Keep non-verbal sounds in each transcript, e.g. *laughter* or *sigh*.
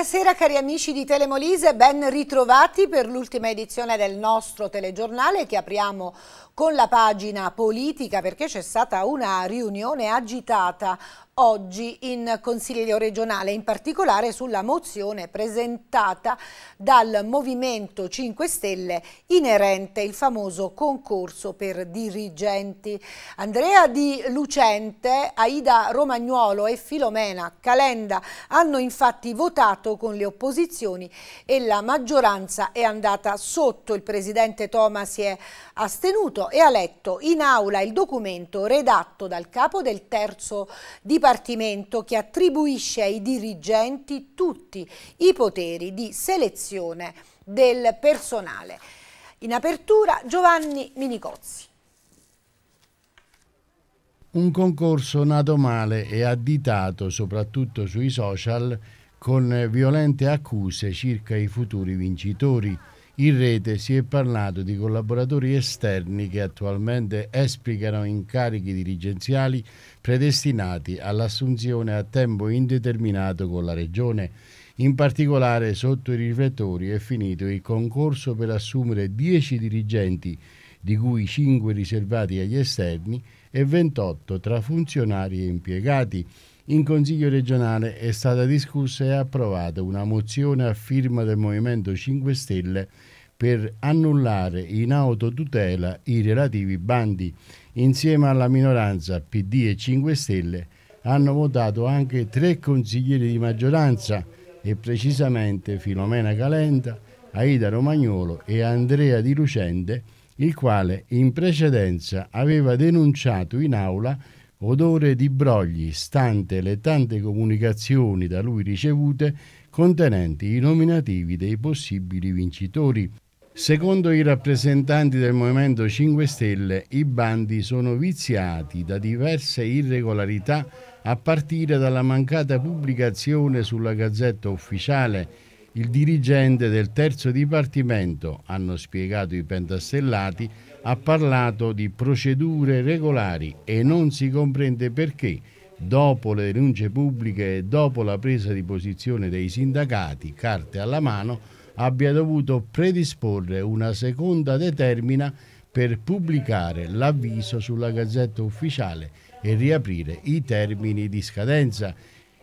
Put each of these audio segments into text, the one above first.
Buonasera cari amici di Telemolise, ben ritrovati per l'ultima edizione del nostro telegiornale che apriamo con la pagina politica perché c'è stata una riunione agitata oggi in Consiglio regionale, in particolare sulla mozione presentata dal Movimento 5 Stelle inerente il famoso concorso per dirigenti. Andrea Di Lucente, Aida Romagnuolo e Filomena Calenda hanno infatti votato con le opposizioni e la maggioranza è andata sotto. Il presidente Toma si è astenuto e ha letto in aula il documento redatto dal capo del terzo Dipartimento Dipartimento che attribuisce ai dirigenti tutti i poteri di selezione del personale. In apertura Giovanni Minicozzi. Un concorso nato male e additato soprattutto sui social con violente accuse circa i futuri vincitori in rete si è parlato di collaboratori esterni che attualmente esplicano incarichi dirigenziali predestinati all'assunzione a tempo indeterminato con la Regione. In particolare sotto i riflettori è finito il concorso per assumere 10 dirigenti, di cui 5 riservati agli esterni e 28 tra funzionari e impiegati. In Consiglio regionale è stata discussa e approvata una mozione a firma del Movimento 5 Stelle per annullare in autotutela i relativi bandi. Insieme alla minoranza PD e 5 Stelle hanno votato anche tre consiglieri di maggioranza e precisamente Filomena Calenda, Aida Romagnolo e Andrea Di Lucente, il quale in precedenza aveva denunciato in aula odore di brogli, stante le tante comunicazioni da lui ricevute contenenti i nominativi dei possibili vincitori. Secondo i rappresentanti del Movimento 5 Stelle, i bandi sono viziati da diverse irregolarità a partire dalla mancata pubblicazione sulla Gazzetta Ufficiale il dirigente del terzo dipartimento, hanno spiegato i pentastellati, ha parlato di procedure regolari e non si comprende perché, dopo le denunce pubbliche e dopo la presa di posizione dei sindacati, carte alla mano, abbia dovuto predisporre una seconda determina per pubblicare l'avviso sulla Gazzetta Ufficiale e riaprire i termini di scadenza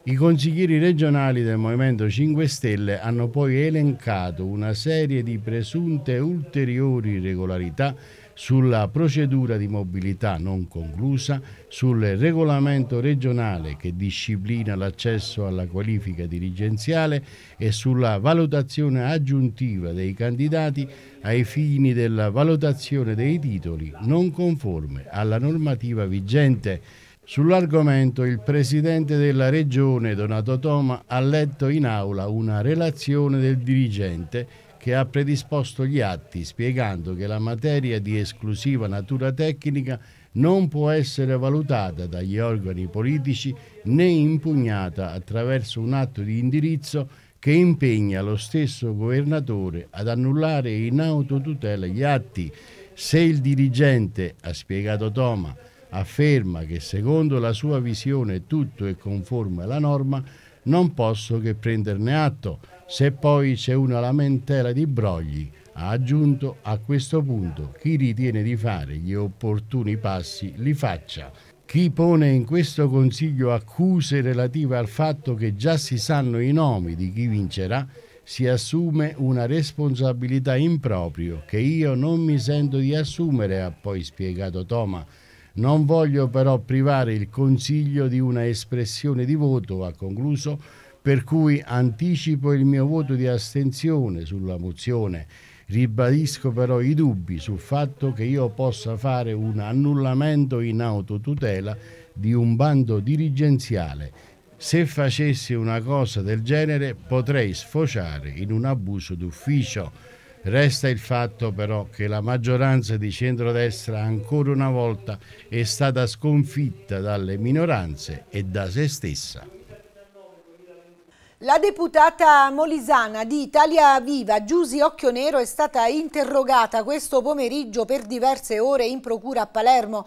i consiglieri regionali del Movimento 5 Stelle hanno poi elencato una serie di presunte ulteriori irregolarità sulla procedura di mobilità non conclusa, sul regolamento regionale che disciplina l'accesso alla qualifica dirigenziale e sulla valutazione aggiuntiva dei candidati ai fini della valutazione dei titoli non conforme alla normativa vigente Sull'argomento il presidente della regione Donato Toma ha letto in aula una relazione del dirigente che ha predisposto gli atti spiegando che la materia di esclusiva natura tecnica non può essere valutata dagli organi politici né impugnata attraverso un atto di indirizzo che impegna lo stesso governatore ad annullare in autotutela gli atti se il dirigente, ha spiegato Toma, afferma che secondo la sua visione tutto è conforme alla norma, non posso che prenderne atto. Se poi c'è una lamentela di brogli, ha aggiunto a questo punto chi ritiene di fare gli opportuni passi li faccia. Chi pone in questo consiglio accuse relative al fatto che già si sanno i nomi di chi vincerà, si assume una responsabilità improprio che io non mi sento di assumere, ha poi spiegato Toma non voglio però privare il Consiglio di una espressione di voto, ha concluso, per cui anticipo il mio voto di astensione sulla mozione. Ribadisco però i dubbi sul fatto che io possa fare un annullamento in autotutela di un bando dirigenziale. Se facessi una cosa del genere potrei sfociare in un abuso d'ufficio. Resta il fatto però che la maggioranza di centrodestra ancora una volta è stata sconfitta dalle minoranze e da se stessa. La deputata molisana di Italia Viva, Giusi Occhionero, è stata interrogata questo pomeriggio per diverse ore in procura a Palermo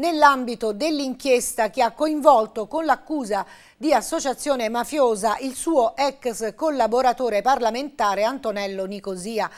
nell'ambito dell'inchiesta che ha coinvolto con l'accusa di associazione mafiosa il suo ex collaboratore parlamentare Antonello Nicosia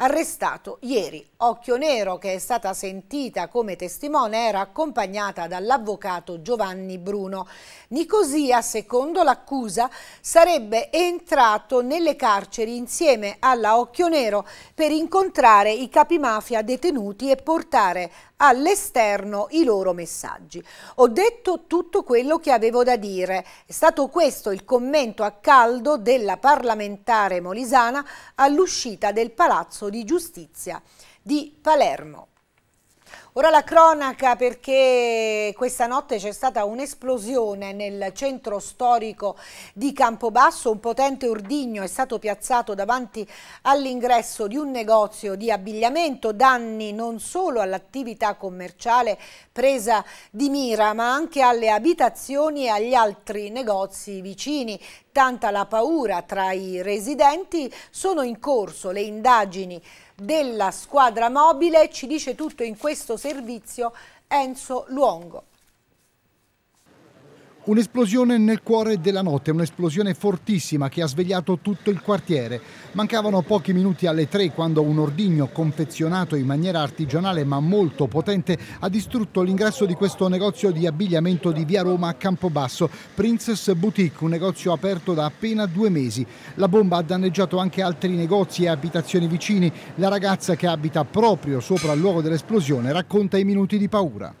arrestato ieri. Occhio Nero, che è stata sentita come testimone, era accompagnata dall'avvocato Giovanni Bruno. Nicosia, secondo l'accusa, sarebbe entrato nelle carceri insieme alla Occhio Nero per incontrare i capimafia detenuti e portare all'esterno i loro messaggi. Ho detto tutto quello che avevo da dire. È stato questo il commento a caldo della parlamentare molisana all'uscita del Palazzo di Giustizia di Palermo. Ora la cronaca perché questa notte c'è stata un'esplosione nel centro storico di Campobasso, un potente ordigno è stato piazzato davanti all'ingresso di un negozio di abbigliamento, danni non solo all'attività commerciale presa di mira ma anche alle abitazioni e agli altri negozi vicini. Tanta la paura tra i residenti, sono in corso le indagini della squadra mobile, ci dice tutto in questo servizio Enzo Luongo. Un'esplosione nel cuore della notte, un'esplosione fortissima che ha svegliato tutto il quartiere. Mancavano pochi minuti alle tre quando un ordigno confezionato in maniera artigianale ma molto potente ha distrutto l'ingresso di questo negozio di abbigliamento di via Roma a Campobasso, Princess Boutique, un negozio aperto da appena due mesi. La bomba ha danneggiato anche altri negozi e abitazioni vicini. La ragazza che abita proprio sopra il luogo dell'esplosione racconta i minuti di paura.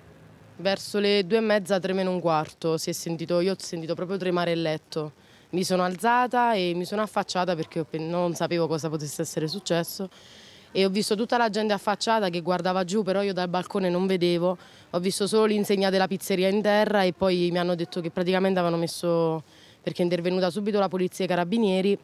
Verso le due e mezza, tre meno un quarto, sentito, io ho sentito proprio tremare il letto. Mi sono alzata e mi sono affacciata perché non sapevo cosa potesse essere successo e ho visto tutta la gente affacciata che guardava giù, però io dal balcone non vedevo, ho visto solo l'insegna della pizzeria in terra e poi mi hanno detto che praticamente avevano messo, perché è intervenuta subito la polizia e i carabinieri,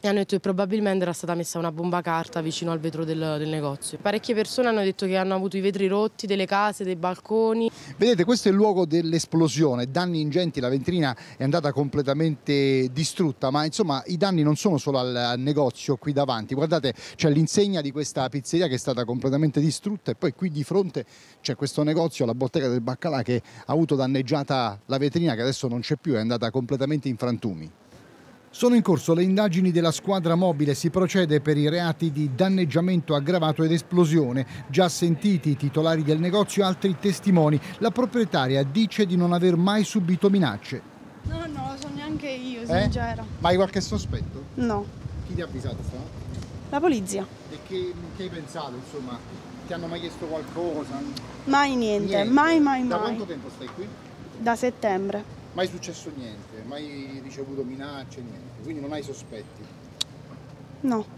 e hanno detto che probabilmente era stata messa una bomba carta vicino al vetro del, del, negozio. Parecchie persone hanno detto che hanno avuto i vetri rotti delle case, dei balconi. Vedete, questo è il luogo dell'esplosione, danni ingenti, la ventrina è andata completamente distrutta, ma insomma i danni non sono solo al negozio qui davanti. Guardate, c'è l'insegna di questa pizzeria che è stata completamente distrutta e poi qui di fronte c'è questo negozio, la bottega del baccalà che ha avuto danneggiata la vetrina che adesso non c'è più, è andata completamente in frantumi. Sono in corso le indagini della squadra mobile, si procede per i reati di danneggiamento aggravato ed esplosione. Già sentiti i titolari del negozio e altri testimoni. La proprietaria dice di non aver mai subito minacce. No, no, lo so neanche io, sincera. Eh? Ma hai qualche sospetto? No. Chi ti ha avvisato stamattina? La polizia. E che, che, hai pensato, insomma? Ti hanno mai chiesto qualcosa? Mai niente, niente. mai mai mai. Da quanto tempo stai qui? Da settembre mai successo niente, mai ricevuto minacce, niente, quindi non hai sospetti? No.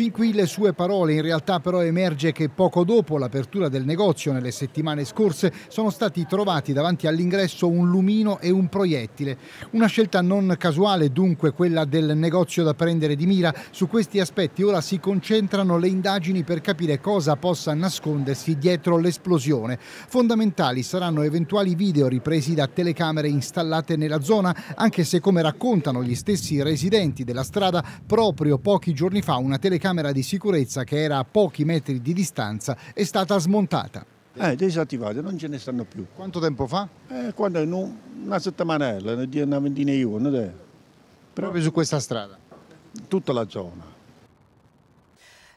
Fin qui le sue parole, in realtà però emerge che poco dopo l'apertura del negozio, nelle settimane scorse, sono stati trovati davanti all'ingresso un lumino e un proiettile. Una scelta non casuale dunque quella del negozio da prendere di mira. Su questi aspetti ora si concentrano le indagini per capire cosa possa nascondersi dietro l'esplosione. Fondamentali saranno eventuali video ripresi da telecamere installate nella zona, anche se come raccontano gli stessi residenti della strada, proprio pochi giorni fa una telecamera camera di sicurezza che era a pochi metri di distanza è stata smontata. Eh, disattivate, non ce ne stanno più. Quanto tempo fa? Eh, quando, una settimana, una ventina di giorni. Proprio su questa strada? Tutta la zona.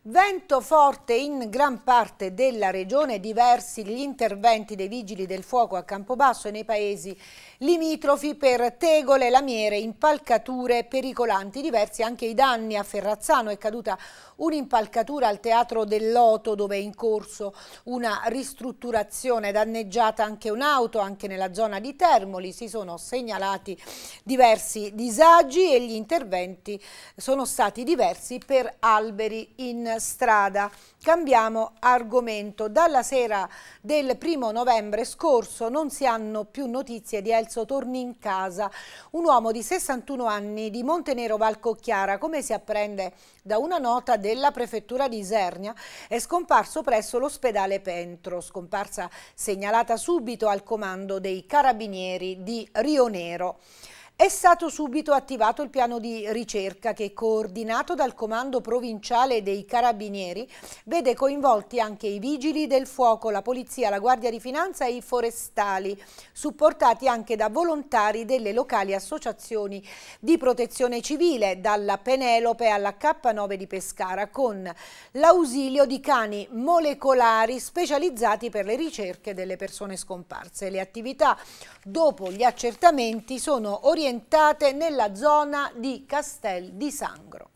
Vento forte in gran parte della regione, diversi gli interventi dei vigili del fuoco a Campobasso e nei paesi limitrofi per tegole, lamiere, impalcature pericolanti, diversi anche i danni a Ferrazzano, è caduta un'impalcatura al teatro del Loto dove è in corso una ristrutturazione, danneggiata anche un'auto, anche nella zona di Termoli si sono segnalati diversi disagi e gli interventi sono stati diversi per alberi in strada. Cambiamo argomento. Dalla sera del primo novembre scorso non si hanno più notizie di Elso Torni in casa, un uomo di 61 anni di Montenero Valcocchiara, come si apprende da una nota della prefettura di Isernia, è scomparso presso l'ospedale Pentro, scomparsa segnalata subito al comando dei carabinieri di Rionero. È stato subito attivato il piano di ricerca che, coordinato dal Comando Provinciale dei Carabinieri, vede coinvolti anche i Vigili del Fuoco, la Polizia, la Guardia di Finanza e i forestali, supportati anche da volontari delle locali associazioni di protezione civile, dalla Penelope alla K9 di Pescara, con l'ausilio di cani molecolari specializzati per le ricerche delle persone scomparse. Le attività, dopo gli accertamenti, sono orientate ambientate nella zona di Castel di Sangro.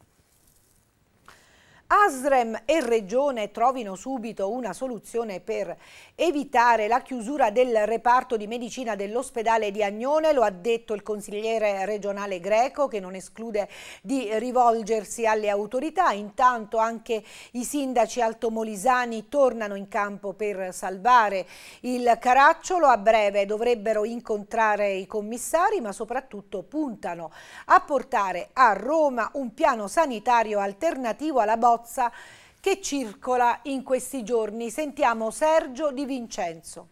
ASREM e Regione trovino subito una soluzione per evitare la chiusura del reparto di medicina dell'ospedale di Agnone, lo ha detto il consigliere regionale greco che non esclude di rivolgersi alle autorità, intanto anche i sindaci altomolisani tornano in campo per salvare il Caracciolo, a breve dovrebbero incontrare i commissari ma soprattutto puntano a portare a Roma un piano sanitario alternativo alla bozza carrozza che circola in questi giorni. Sentiamo Sergio Di Vincenzo.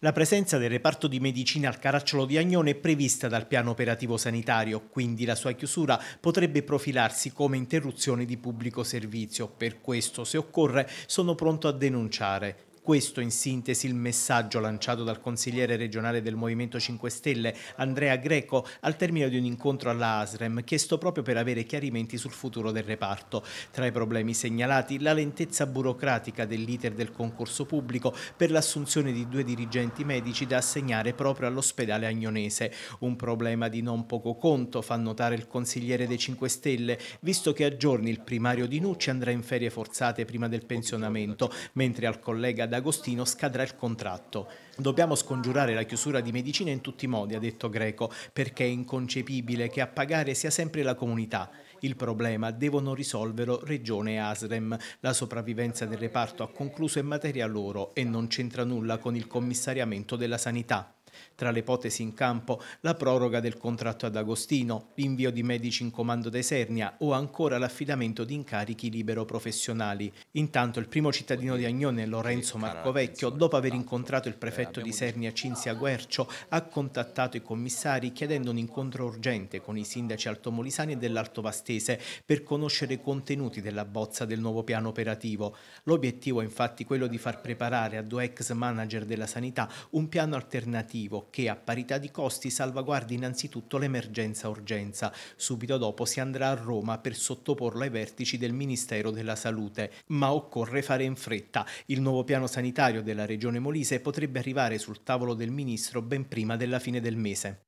La presenza del reparto di medicina al Caracciolo di Agnone è prevista dal piano operativo sanitario, quindi la sua chiusura potrebbe profilarsi come interruzione di pubblico servizio. Per questo, se occorre, sono pronto a denunciare. Questo in sintesi il messaggio lanciato dal consigliere regionale del Movimento 5 Stelle Andrea Greco al termine di un incontro alla ASREM chiesto proprio per avere chiarimenti sul futuro del reparto. Tra i problemi segnalati la lentezza burocratica dell'iter del concorso pubblico per l'assunzione di due dirigenti medici da assegnare proprio all'ospedale agnonese. Un problema di non poco conto, fa notare il consigliere dei 5 Stelle, visto che a giorni il primario di Nucci andrà in ferie forzate prima del pensionamento, mentre al collega da agostino scadrà il contratto. Dobbiamo scongiurare la chiusura di medicina in tutti i modi, ha detto Greco, perché è inconcepibile che a pagare sia sempre la comunità. Il problema devono risolverlo Regione e Asrem. La sopravvivenza del reparto ha concluso in materia loro e non c'entra nulla con il commissariamento della sanità. Tra le ipotesi in campo, la proroga del contratto ad Agostino, l'invio di medici in comando d'Esernia o ancora l'affidamento di incarichi libero-professionali. Intanto il primo cittadino di Agnone, Lorenzo Marcovecchio, dopo aver incontrato il prefetto di eh, Sernia Cinzia Guercio, ha contattato i commissari chiedendo un incontro urgente con i sindaci altomolisani e dell'Alto Vastese per conoscere i contenuti della bozza del nuovo piano operativo. L'obiettivo è infatti quello di far preparare a due ex manager della sanità un piano alternativo che a parità di costi salvaguardi innanzitutto l'emergenza-urgenza. Subito dopo si andrà a Roma per sottoporlo ai vertici del Ministero della Salute, ma occorre fare in fretta. Il nuovo piano sanitario della Regione Molise potrebbe arrivare sul tavolo del Ministro ben prima della fine del mese.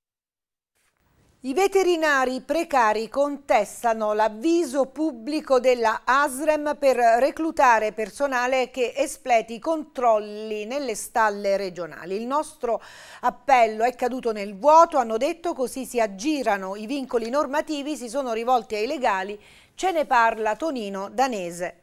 I veterinari precari contestano l'avviso pubblico della ASREM per reclutare personale che espleti i controlli nelle stalle regionali. Il nostro appello è caduto nel vuoto, hanno detto, così si aggirano i vincoli normativi, si sono rivolti ai legali, ce ne parla Tonino Danese.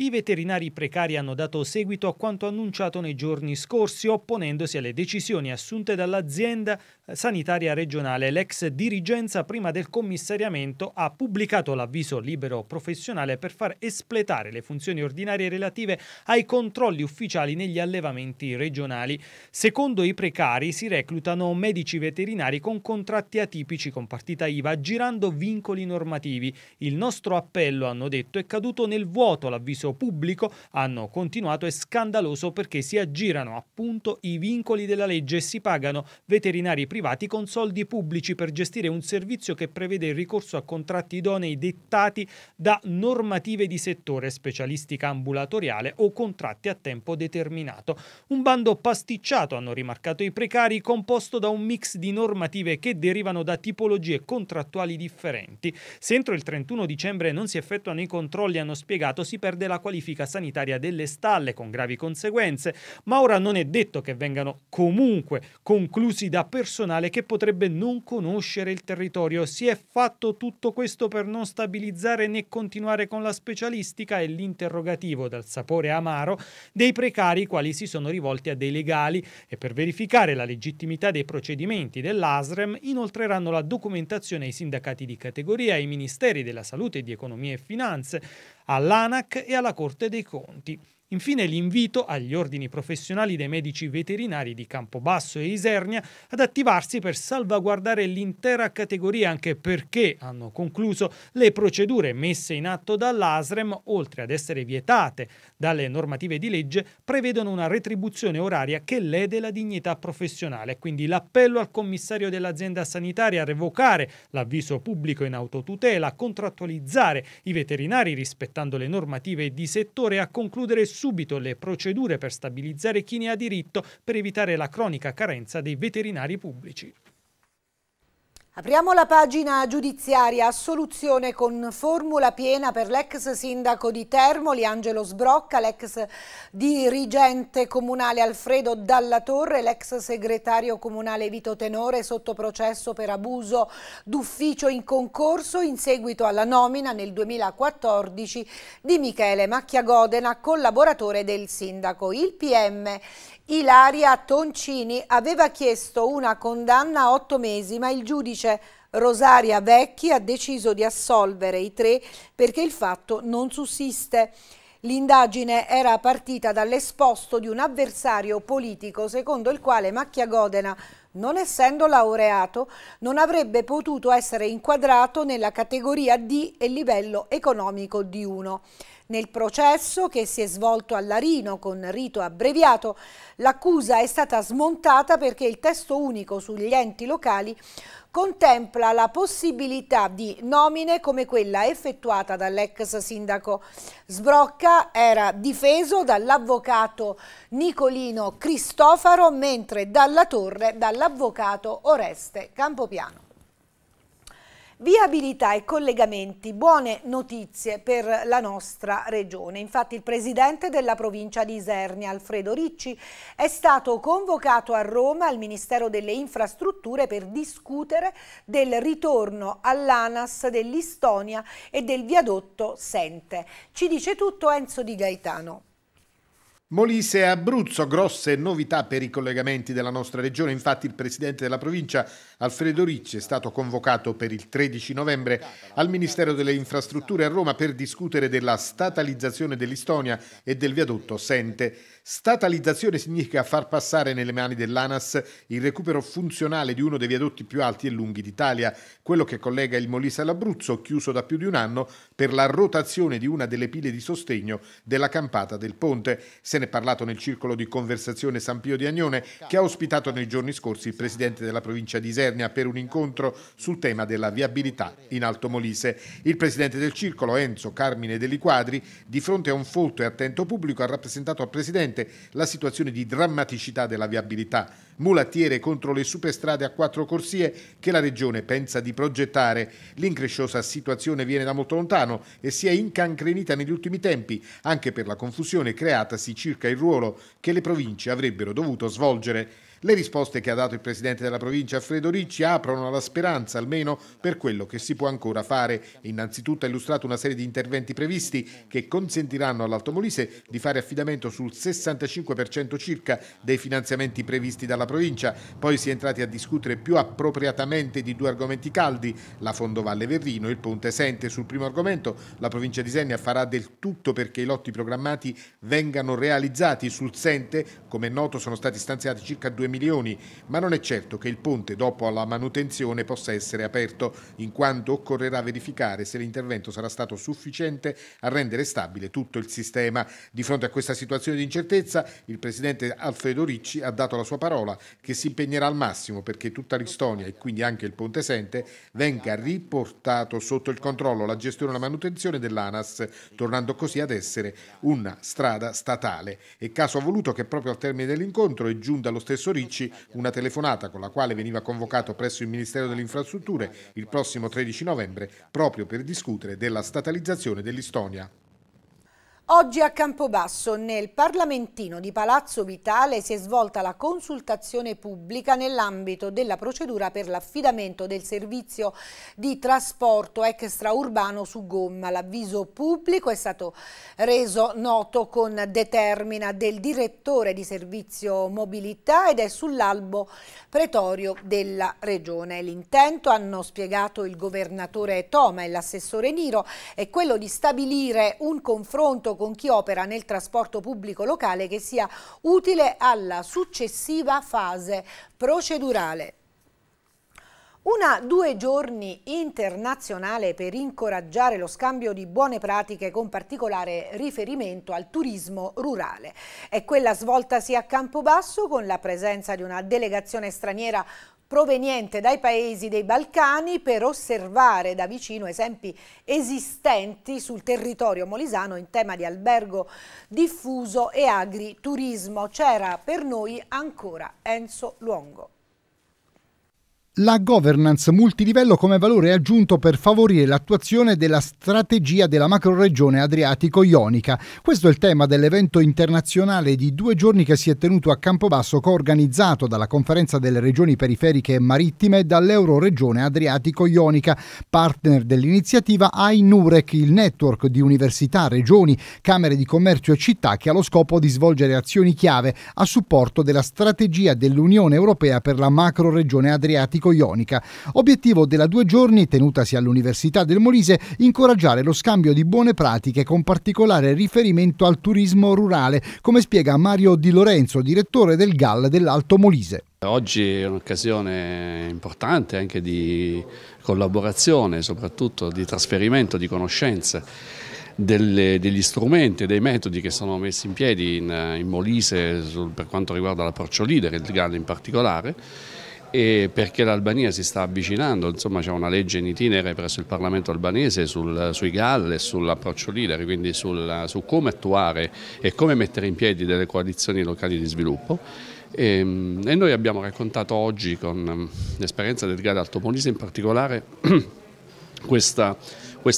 I veterinari precari hanno dato seguito a quanto annunciato nei giorni scorsi opponendosi alle decisioni assunte dall'azienda sanitaria regionale. L'ex dirigenza prima del commissariamento ha pubblicato l'avviso libero professionale per far espletare le funzioni ordinarie relative ai controlli ufficiali negli allevamenti regionali. Secondo i precari si reclutano medici veterinari con contratti atipici con partita IVA girando vincoli normativi. Il nostro appello, hanno detto, è caduto nel vuoto l'avviso servizio pubblico, hanno continuato è scandaloso perché si aggirano appunto i vincoli della legge e si pagano veterinari privati con soldi pubblici per gestire un servizio che prevede il ricorso a contratti idonei dettati da normative di settore, specialistica ambulatoriale o contratti a tempo determinato. Un bando pasticciato, hanno rimarcato i precari, composto da un mix di normative che derivano da tipologie contrattuali differenti. Se entro il 31 dicembre non si effettuano i controlli, hanno spiegato, si perde la la qualifica sanitaria delle stalle con gravi conseguenze, ma ora non è detto che vengano comunque conclusi da personale che potrebbe non conoscere il territorio. Si è fatto tutto questo per non stabilizzare né continuare con la specialistica e l'interrogativo dal sapore amaro dei precari quali si sono rivolti a dei legali e per verificare la legittimità dei procedimenti dell'ASREM inoltreranno la documentazione ai sindacati di categoria, ai ministeri della salute e di economia e finanze, all'ANAC e alla Corte dei Conti. Infine l'invito agli ordini professionali dei medici veterinari di Campobasso e Isernia ad attivarsi per salvaguardare l'intera categoria anche perché, hanno concluso, le procedure messe in atto dall'ASREM, oltre ad essere vietate dalle normative di legge, prevedono una retribuzione oraria che lede la dignità professionale. Quindi l'appello al commissario dell'azienda sanitaria a revocare l'avviso pubblico in autotutela, a contrattualizzare i veterinari rispettando le normative di settore e a concludere su subito le procedure per stabilizzare chi ne ha diritto per evitare la cronica carenza dei veterinari pubblici. Apriamo la pagina giudiziaria, assoluzione con formula piena per l'ex sindaco di Termoli, Angelo Sbrocca, l'ex dirigente comunale Alfredo Dalla Torre, l'ex segretario comunale Vito Tenore sotto processo per abuso d'ufficio in concorso in seguito alla nomina nel 2014 di Michele Macchiagodena, collaboratore del sindaco. Il PM Ilaria Toncini aveva chiesto una condanna a otto mesi, ma il giudice Rosaria Vecchi ha deciso di assolvere i tre perché il fatto non sussiste. L'indagine era partita dall'esposto di un avversario politico secondo il quale Macchia Godena, non essendo laureato, non avrebbe potuto essere inquadrato nella categoria D e livello economico di 1. Nel processo che si è svolto a Larino con rito abbreviato, l'accusa è stata smontata perché il testo unico sugli enti locali contempla la possibilità di nomine come quella effettuata dall'ex sindaco Sbrocca, era difeso dall'avvocato Nicolino Cristofaro, mentre dalla Torre dall'avvocato Oreste Campopiano. Viabilità e collegamenti, buone notizie per la nostra regione. Infatti il presidente della provincia di Isernia, Alfredo Ricci, è stato convocato a Roma al Ministero delle Infrastrutture per discutere del ritorno all'ANAS dell'Istonia e del viadotto Sente. Ci dice tutto Enzo Di Gaetano. Molise e Abruzzo, grosse novità per i collegamenti della nostra regione, infatti il presidente della provincia Alfredo Ricci è stato convocato per il 13 novembre al Ministero delle Infrastrutture a Roma per discutere della statalizzazione dell'Istonia e del viadotto Sente. Statalizzazione significa far passare nelle mani dell'ANAS il recupero funzionale di uno dei viadotti più alti e lunghi d'Italia, quello che collega il Molise all'Abruzzo, chiuso da più di un anno per la rotazione di una delle pile di sostegno della campata del ponte. Se se ne è parlato nel circolo di conversazione San Pio di Agnone, che ha ospitato nei giorni scorsi il presidente della provincia di Isernia per un incontro sul tema della viabilità in Alto Molise. Il presidente del circolo, Enzo Carmine Deli Quadri, di fronte a un folto e attento pubblico, ha rappresentato al presidente la situazione di drammaticità della viabilità mulattiere contro le superstrade a quattro corsie che la Regione pensa di progettare. L'incresciosa situazione viene da molto lontano e si è incancrenita negli ultimi tempi, anche per la confusione creatasi circa il ruolo che le province avrebbero dovuto svolgere. Le risposte che ha dato il presidente della provincia Fredo Ricci aprono alla speranza, almeno per quello che si può ancora fare. Innanzitutto ha illustrato una serie di interventi previsti che consentiranno all'Alto Molise di fare affidamento sul 65% circa dei finanziamenti previsti dalla provincia. Poi si è entrati a discutere più appropriatamente di due argomenti caldi, la Fondovalle Verrino e il Ponte Sente. Sul primo argomento la provincia di Senia farà del tutto perché i lotti programmati vengano realizzati. Sul Sente, come è noto, sono stati stanziati circa 2 milioni, ma non è certo che il ponte dopo la manutenzione possa essere aperto, in quanto occorrerà verificare se l'intervento sarà stato sufficiente a rendere stabile tutto il sistema. Di fronte a questa situazione di incertezza, il presidente Alfredo Ricci ha dato la sua parola che si impegnerà al massimo perché tutta l'Istonia e quindi anche il ponte Sente venga riportato sotto il controllo la gestione e la manutenzione dell'ANAS, tornando così ad essere una strada statale. E caso ha voluto che proprio al termine dell'incontro è giunta lo stesso Ricci Ricci una telefonata con la quale veniva convocato presso il Ministero delle Infrastrutture il prossimo 13 novembre proprio per discutere della statalizzazione dell'Istonia. Oggi a Campobasso, nel Parlamentino di Palazzo Vitale, si è svolta la consultazione pubblica nell'ambito della procedura per l'affidamento del servizio di trasporto extraurbano su gomma. L'avviso pubblico è stato reso noto con determina del direttore di servizio mobilità ed è sull'albo pretorio della regione. L'intento, hanno spiegato il governatore Toma e l'assessore Niro, è quello di stabilire un confronto con chi opera nel trasporto pubblico locale che sia utile alla successiva fase procedurale. Una due giorni internazionale per incoraggiare lo scambio di buone pratiche con particolare riferimento al turismo rurale. È quella svoltasi a Campobasso con la presenza di una delegazione straniera proveniente dai paesi dei Balcani per osservare da vicino esempi esistenti sul territorio molisano in tema di albergo diffuso e agriturismo. C'era per noi ancora Enzo Luongo la governance multilivello come valore aggiunto per favorire l'attuazione della strategia della macroregione adriatico-ionica. Questo è il tema dell'evento internazionale di due giorni che si è tenuto a Campobasso, coorganizzato dalla Conferenza delle Regioni Periferiche e Marittime e dall'Euroregione Adriatico-Ionica. Partner dell'iniziativa AINUREC, il network di università, regioni, camere di commercio e città che ha lo scopo di svolgere azioni chiave a supporto della strategia dell'Unione Europea per la macroregione Adriatico-Ionica Ionica. Obiettivo della due giorni, tenutasi all'Università del Molise, incoraggiare lo scambio di buone pratiche con particolare riferimento al turismo rurale, come spiega Mario Di Lorenzo, direttore del GAL dell'Alto Molise. Oggi è un'occasione importante anche di collaborazione, soprattutto di trasferimento di conoscenze delle, degli strumenti e dei metodi che sono messi in piedi in, in Molise sul, per quanto riguarda l'approccio leader, il GAL in particolare e perché l'Albania si sta avvicinando, insomma c'è una legge in itinere presso il Parlamento albanese sul, sui GAL e sull'approccio leader, quindi sul, su come attuare e come mettere in piedi delle coalizioni locali di sviluppo. E, ehm, e noi abbiamo raccontato oggi con ehm, l'esperienza del GAL Alto Molise in particolare *clears throat* questo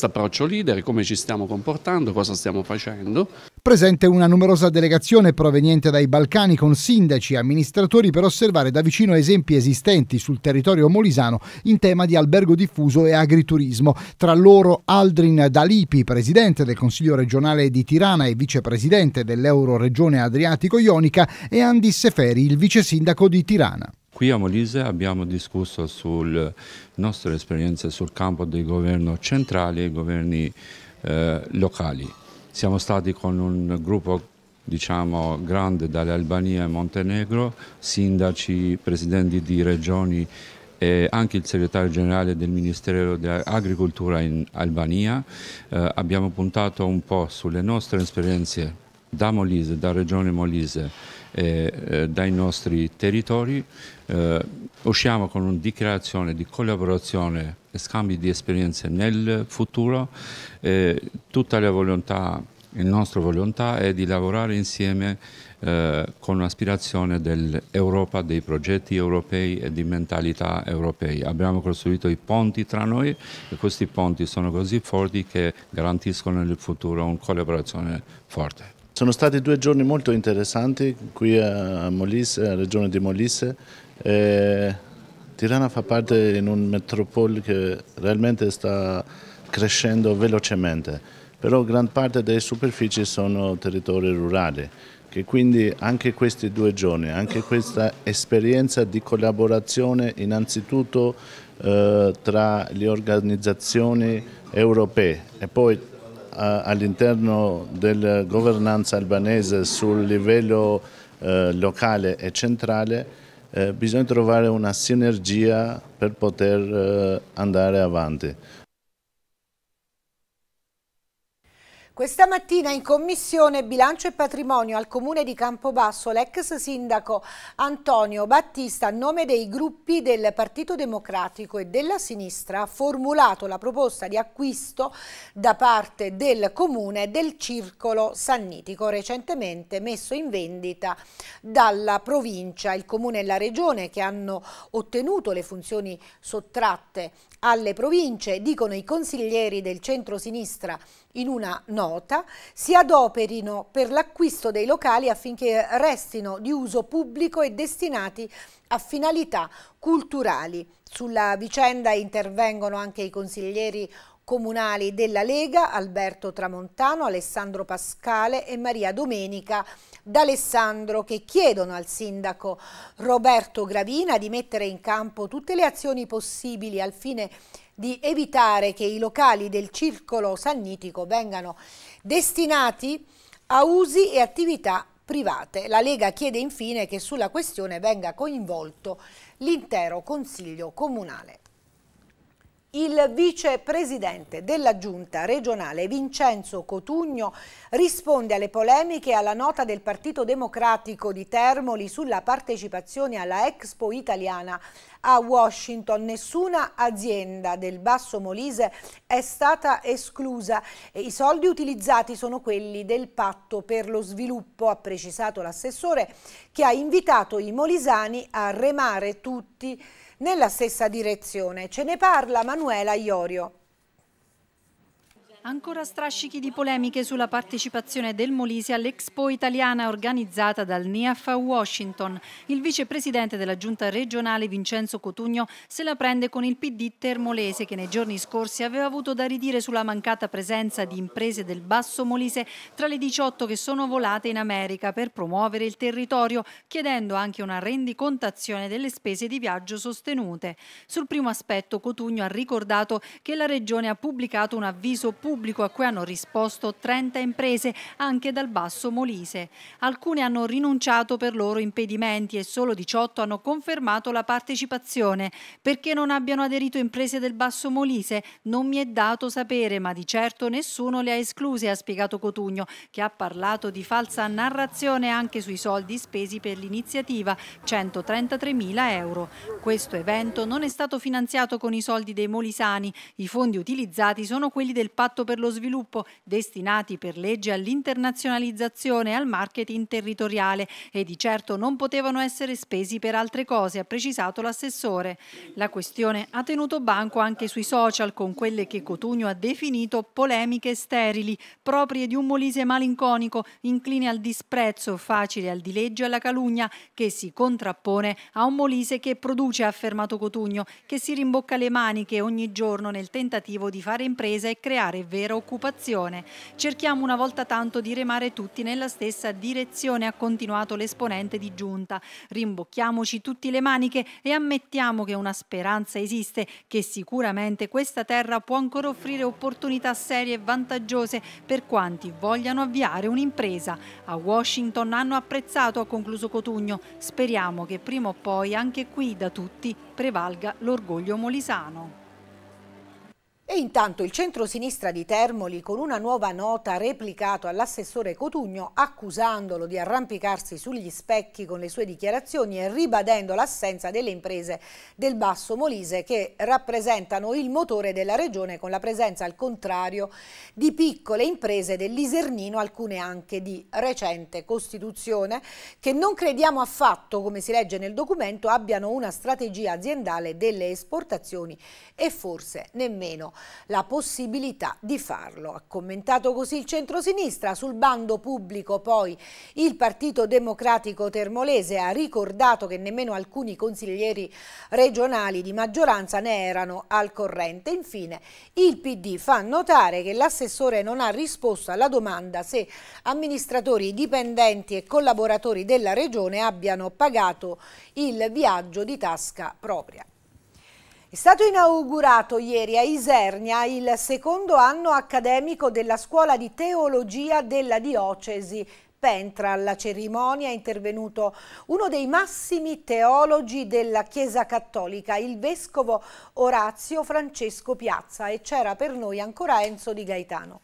approccio leader, come ci stiamo comportando, cosa stiamo facendo presente una numerosa delegazione proveniente dai Balcani con sindaci e amministratori per osservare da vicino esempi esistenti sul territorio molisano in tema di albergo diffuso e agriturismo. Tra loro Aldrin Dalipi, presidente del Consiglio regionale di Tirana e vicepresidente dell'Euroregione Adriatico-Ionica, e Andy Seferi, il vice sindaco di Tirana. Qui a Molise abbiamo discusso sulle nostre esperienze sul campo del governo centrale e governi eh, locali siamo stati con un gruppo diciamo, grande dall'Albania e Montenegro, sindaci, presidenti di regioni e anche il segretario generale del Ministero dell'Agricoltura in Albania. Eh, abbiamo puntato un po' sulle nostre esperienze da Molise, da Regione Molise e eh, dai nostri territori. Eh, usciamo con una dichiarazione di collaborazione scambi di esperienze nel futuro. Eh, tutta la volontà, la nostra volontà è di lavorare insieme eh, con l'aspirazione dell'Europa, dei progetti europei e di mentalità europei. Abbiamo costruito i ponti tra noi e questi ponti sono così forti che garantiscono nel futuro una collaborazione forte. Sono stati due giorni molto interessanti qui a Molise, a regione di Molise. Eh Tirana fa parte di una metropoli che realmente sta crescendo velocemente, però gran parte delle superfici sono territori rurali, che quindi anche questi due giorni, anche questa esperienza di collaborazione innanzitutto eh, tra le organizzazioni europee e poi eh, all'interno della governanza albanese sul livello eh, locale e centrale, eh, bisogna trovare una sinergia per poter eh, andare avanti. Questa mattina in commissione bilancio e patrimonio al comune di Campobasso l'ex sindaco Antonio Battista a nome dei gruppi del Partito Democratico e della sinistra ha formulato la proposta di acquisto da parte del comune del circolo sannitico recentemente messo in vendita dalla provincia. Il comune e la regione che hanno ottenuto le funzioni sottratte alle province dicono i consiglieri del centro-sinistra in una nota, si adoperino per l'acquisto dei locali affinché restino di uso pubblico e destinati a finalità culturali. Sulla vicenda intervengono anche i consiglieri comunali della Lega, Alberto Tramontano, Alessandro Pascale e Maria Domenica d'Alessandro che chiedono al sindaco Roberto Gravina di mettere in campo tutte le azioni possibili al fine di evitare che i locali del circolo sannitico vengano destinati a usi e attività private. La Lega chiede infine che sulla questione venga coinvolto l'intero Consiglio Comunale. Il vicepresidente della giunta regionale Vincenzo Cotugno risponde alle polemiche e alla nota del Partito Democratico di Termoli sulla partecipazione alla Expo italiana a Washington. Nessuna azienda del Basso Molise è stata esclusa e i soldi utilizzati sono quelli del Patto per lo Sviluppo, ha precisato l'assessore che ha invitato i molisani a remare tutti nella stessa direzione. Ce ne parla Manuela Iorio. Ancora strascichi di polemiche sulla partecipazione del Molise all'Expo italiana organizzata dal NIAF a Washington. Il vicepresidente della giunta regionale Vincenzo Cotugno se la prende con il PD termolese che nei giorni scorsi aveva avuto da ridire sulla mancata presenza di imprese del Basso Molise tra le 18 che sono volate in America per promuovere il territorio, chiedendo anche una rendicontazione delle spese di viaggio sostenute. Sul primo aspetto Cotugno ha ricordato che la regione ha pubblicato un avviso pubblico pubblico a cui hanno risposto 30 imprese anche dal basso Molise. Alcune hanno rinunciato per loro impedimenti e solo 18 hanno confermato la partecipazione. Perché non abbiano aderito imprese del basso Molise non mi è dato sapere, ma di certo nessuno le ha escluse, ha spiegato Cotugno, che ha parlato di falsa narrazione anche sui soldi spesi per l'iniziativa, 133.000 euro. Questo evento non è stato finanziato con i soldi dei molisani, i fondi utilizzati sono quelli del patto Patto per lo Sviluppo, destinati per legge all'internazionalizzazione e al marketing territoriale e di certo non potevano essere spesi per altre cose, ha precisato l'assessore. La questione ha tenuto banco anche sui social con quelle che Cotugno ha definito polemiche sterili, proprie di un Molise malinconico, incline al disprezzo, facile al dileggio e alla calunnia, che si contrappone a un Molise che produce, ha affermato Cotugno, che si rimbocca le maniche ogni giorno nel tentativo di fare impresa e creare vera occupazione. Cerchiamo una volta tanto di remare tutti nella stessa direzione, ha continuato l'esponente di giunta. Rimbocchiamoci tutti le maniche e ammettiamo che una speranza esiste, che sicuramente questa terra può ancora offrire opportunità serie e vantaggiose per quanti vogliano avviare un'impresa. A Washington hanno apprezzato, ha concluso Cotugno. Speriamo che prima o poi anche qui da tutti prevalga l'orgoglio molisano. E intanto il centro-sinistra di Termoli con una nuova nota ha replicato all'assessore Cotugno accusandolo di arrampicarsi sugli specchi con le sue dichiarazioni e ribadendo l'assenza delle imprese del Basso Molise che rappresentano il motore della regione con la presenza al contrario di piccole imprese dell'Isernino, alcune anche di recente costituzione, che non crediamo affatto, come si legge nel documento, abbiano una strategia aziendale delle esportazioni e forse nemmeno la possibilità di farlo. Ha commentato così il centrosinistra. Sul bando pubblico poi il Partito Democratico Termolese ha ricordato che nemmeno alcuni consiglieri regionali di maggioranza ne erano al corrente. Infine il PD fa notare che l'assessore non ha risposto alla domanda se amministratori dipendenti e collaboratori della regione abbiano pagato il viaggio di tasca propria. È stato inaugurato ieri a Isernia il secondo anno accademico della Scuola di Teologia della Diocesi Pentra. Alla cerimonia è intervenuto uno dei massimi teologi della Chiesa Cattolica, il vescovo Orazio Francesco Piazza e c'era per noi ancora Enzo Di Gaetano.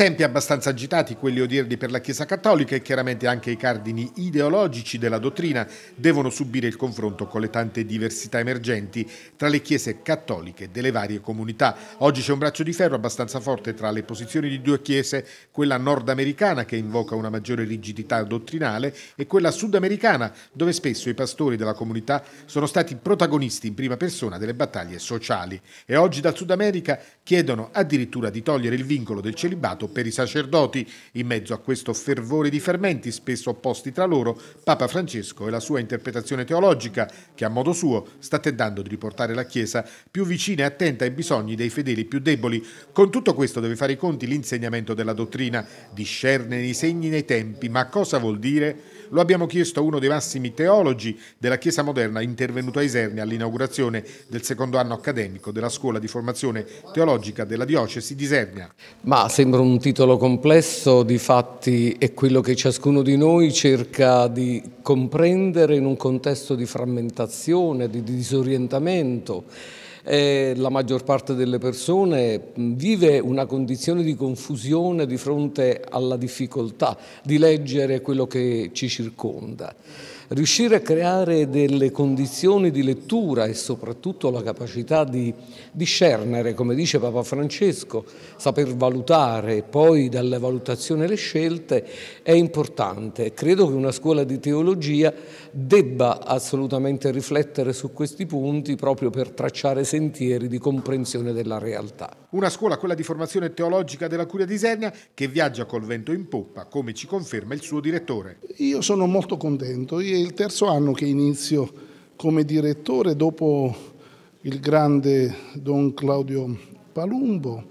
Tempi abbastanza agitati quelli odierni per la Chiesa Cattolica e chiaramente anche i cardini ideologici della dottrina devono subire il confronto con le tante diversità emergenti tra le Chiese cattoliche delle varie comunità. Oggi c'è un braccio di ferro abbastanza forte tra le posizioni di due Chiese, quella nordamericana che invoca una maggiore rigidità dottrinale e quella sudamericana dove spesso i pastori della comunità sono stati protagonisti in prima persona delle battaglie sociali e oggi dal Sud America chiedono addirittura di togliere il vincolo del celibato per i sacerdoti. In mezzo a questo fervore di fermenti, spesso opposti tra loro, Papa Francesco e la sua interpretazione teologica, che a modo suo sta tentando di riportare la Chiesa più vicina e attenta ai bisogni dei fedeli più deboli. Con tutto questo deve fare i conti l'insegnamento della dottrina, discerne i segni nei tempi, ma cosa vuol dire? Lo abbiamo chiesto a uno dei massimi teologi della Chiesa moderna intervenuto a Isernia all'inaugurazione del secondo anno accademico della scuola di formazione teologica della diocesi di Isernia. Ma sembra un titolo complesso, di fatti è quello che ciascuno di noi cerca di comprendere in un contesto di frammentazione, di disorientamento eh, la maggior parte delle persone vive una condizione di confusione di fronte alla difficoltà di leggere quello che ci circonda riuscire a creare delle condizioni di lettura e soprattutto la capacità di discernere, come dice Papa Francesco, saper valutare e poi dalle valutazioni le scelte è importante. Credo che una scuola di teologia debba assolutamente riflettere su questi punti proprio per tracciare sentieri di comprensione della realtà. Una scuola, quella di formazione teologica della Curia di Isernia, che viaggia col vento in poppa, come ci conferma il suo direttore. Io sono molto contento, è il terzo anno che inizio come direttore dopo il grande Don Claudio Palumbo.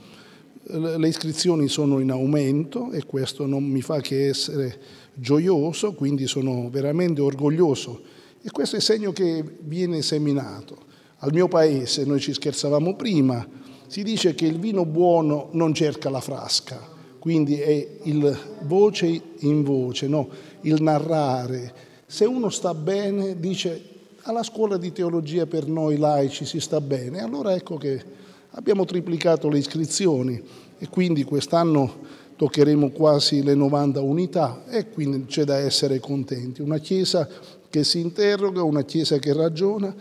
Le iscrizioni sono in aumento e questo non mi fa che essere gioioso, quindi sono veramente orgoglioso. E questo è segno che viene seminato. Al mio paese, noi ci scherzavamo prima, si dice che il vino buono non cerca la frasca, quindi è il voce in voce, no? il narrare. Se uno sta bene, dice alla scuola di teologia per noi laici si sta bene, allora ecco che abbiamo triplicato le iscrizioni e quindi quest'anno toccheremo quasi le 90 unità e quindi c'è da essere contenti. Una Chiesa che si interroga, una Chiesa che ragiona,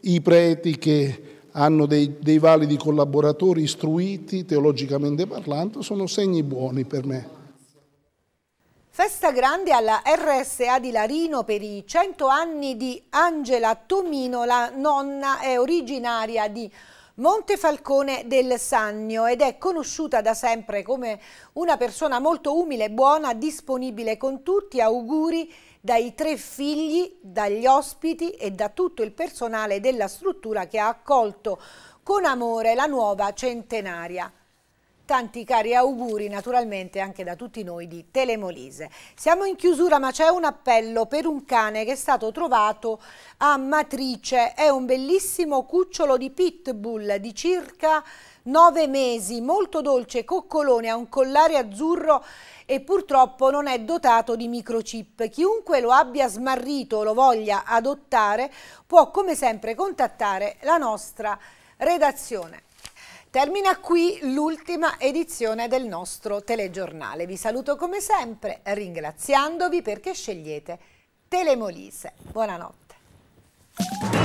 i preti che hanno dei, dei validi collaboratori istruiti, teologicamente parlando, sono segni buoni per me. Festa grande alla RSA di Larino per i 100 anni di Angela Tomino, la nonna è originaria di Montefalcone del Sannio ed è conosciuta da sempre come una persona molto umile, buona, disponibile con tutti, auguri dai tre figli, dagli ospiti e da tutto il personale della struttura che ha accolto con amore la nuova centenaria tanti cari auguri naturalmente anche da tutti noi di Telemolise. Siamo in chiusura ma c'è un appello per un cane che è stato trovato a Matrice, è un bellissimo cucciolo di pitbull di circa 9 mesi, molto dolce, coccolone, ha un collare azzurro e purtroppo non è dotato di microchip. Chiunque lo abbia smarrito o lo voglia adottare può come sempre contattare la nostra redazione. Termina qui l'ultima edizione del nostro telegiornale. Vi saluto come sempre ringraziandovi perché scegliete Telemolise. Buonanotte.